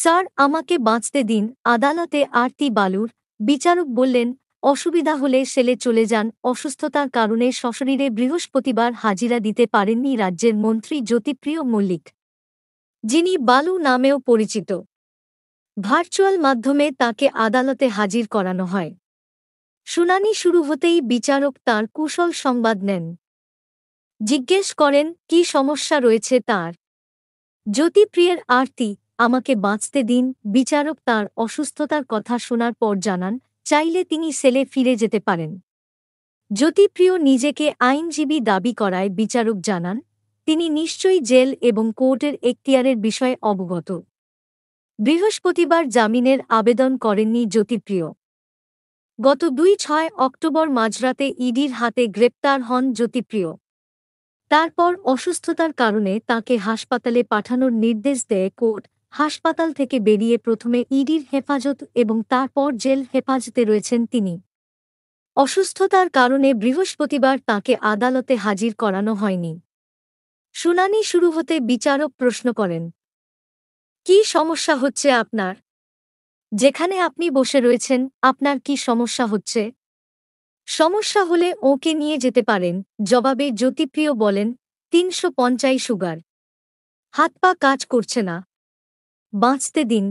sir আমাকে বাঁচতে দিন আদালতে আরতি বালুর বিচারক বললেন অসুবিধা হলে সেলে চলে যান অসুস্থতার কারণে সশরীরে বৃহস্পতিবার হাজিরা দিতে পারেননি রাজ্যের মন্ত্রী জ্যোতিপ্রিয় মল্লিক যিনি বালু নামেও পরিচিত ভার্চুয়াল মাধ্যমে তাকে আদালতে হাজির করানো হয় শুনানি শুরু হতেই বিচারক তার কুশল সংবাদ নেন জিজ্ঞেস করেন কি সমস্যা রয়েছে তার জ্যোতিপ্রিয়ের আরতি আমাকে বাঁচতে দিন বিচারক তার অসুস্থতার কথা শোনার পর জানান চাইলে তিনি সেলে ফিরে যেতে পারেন জ্যোতিপ্রিয় নিজেকে আইনজীবী দাবি করায় বিচারক জানান তিনি নিশ্চয়ই জেল এবং কোর্টের এখতিয়ারের বিষয়ে অবগত বৃহস্পতিবার জামিনের আবেদন করেননি জ্যোতিপ্রিয় গত দুই ছয় অক্টোবর মাঝরাতে ইডির হাতে গ্রেপ্তার হন জ্যোতিপ্রিয় তারপর অসুস্থতার কারণে তাকে হাসপাতালে পাঠানোর নির্দেশ দেয় কোর্ট হাসপাতাল থেকে বেরিয়ে প্রথমে ইডির হেফাজত এবং তারপর জেল হেফাজতে রয়েছেন তিনি অসুস্থতার কারণে বৃহস্পতিবার তাকে আদালতে হাজির করানো হয়নি শুনানি শুরু হতে বিচারক প্রশ্ন করেন কি সমস্যা হচ্ছে আপনার যেখানে আপনি বসে রয়েছেন আপনার কি সমস্যা হচ্ছে সমস্যা হলে ওকে নিয়ে যেতে পারেন জবাবে জ্যোতিপ্রিয় বলেন তিনশো পঞ্চাই সুগার হাত পা কাজ করছে না বাঁচতে দিন